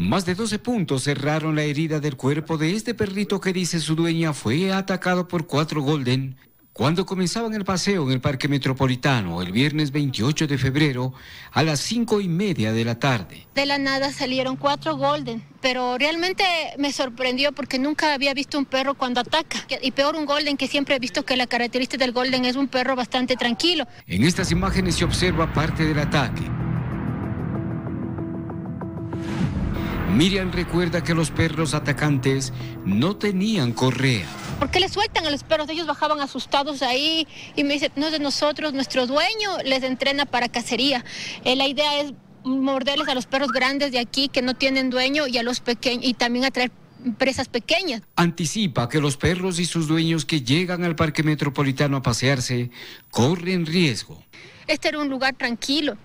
Más de 12 puntos cerraron la herida del cuerpo de este perrito que dice su dueña fue atacado por cuatro Golden cuando comenzaban el paseo en el Parque Metropolitano el viernes 28 de febrero a las cinco y media de la tarde. De la nada salieron cuatro Golden, pero realmente me sorprendió porque nunca había visto un perro cuando ataca. Y peor un Golden que siempre he visto que la característica del Golden es un perro bastante tranquilo. En estas imágenes se observa parte del ataque Miriam recuerda que los perros atacantes no tenían correa. ¿Por qué le sueltan a los perros? Ellos bajaban asustados ahí y me dicen, no es de nosotros, nuestro dueño les entrena para cacería. Eh, la idea es morderles a los perros grandes de aquí que no tienen dueño y a los pequeños y también atraer presas pequeñas. Anticipa que los perros y sus dueños que llegan al parque metropolitano a pasearse corren riesgo. Este era un lugar tranquilo,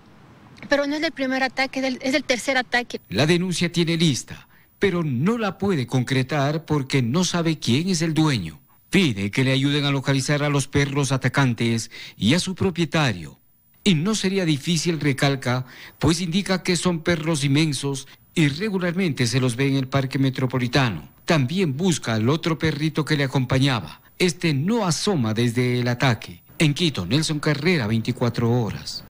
pero no es el primer ataque, es el, tercer ataque. La denuncia tiene lista, pero no la puede concretar porque no sabe quién es el dueño. Pide que le ayuden a localizar a los perros atacantes y a su propietario. Y no sería difícil, recalca, pues indica que son perros inmensos y regularmente se los ve en el parque metropolitano. También busca al otro perrito que le acompañaba. Este no asoma desde el ataque. En Quito, Nelson Carrera, 24 horas.